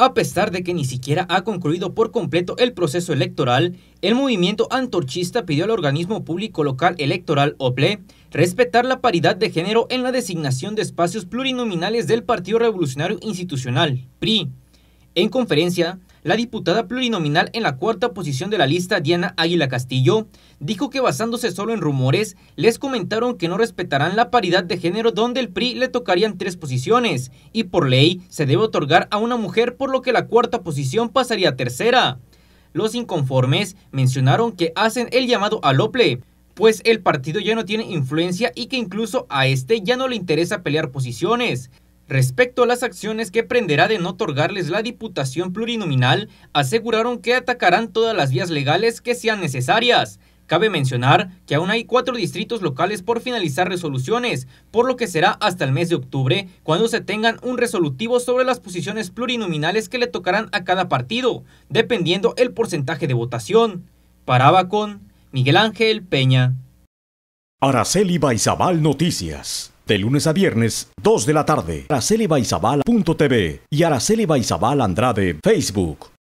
A pesar de que ni siquiera ha concluido por completo el proceso electoral, el movimiento antorchista pidió al organismo público local electoral OPLE respetar la paridad de género en la designación de espacios plurinominales del Partido Revolucionario Institucional, PRI. En conferencia, la diputada plurinominal en la cuarta posición de la lista, Diana Águila Castillo, dijo que basándose solo en rumores, les comentaron que no respetarán la paridad de género donde el PRI le tocarían tres posiciones y por ley se debe otorgar a una mujer por lo que la cuarta posición pasaría a tercera. Los inconformes mencionaron que hacen el llamado a OPLE, pues el partido ya no tiene influencia y que incluso a este ya no le interesa pelear posiciones. Respecto a las acciones que prenderá de no otorgarles la diputación plurinominal, aseguraron que atacarán todas las vías legales que sean necesarias. Cabe mencionar que aún hay cuatro distritos locales por finalizar resoluciones, por lo que será hasta el mes de octubre cuando se tengan un resolutivo sobre las posiciones plurinominales que le tocarán a cada partido, dependiendo el porcentaje de votación. Paraba con Miguel Ángel Peña. Araceli Baizabal Noticias de lunes a viernes, 2 de la tarde. Araceli Baizabal.tv y Araceli Baizabal Andrade, Facebook.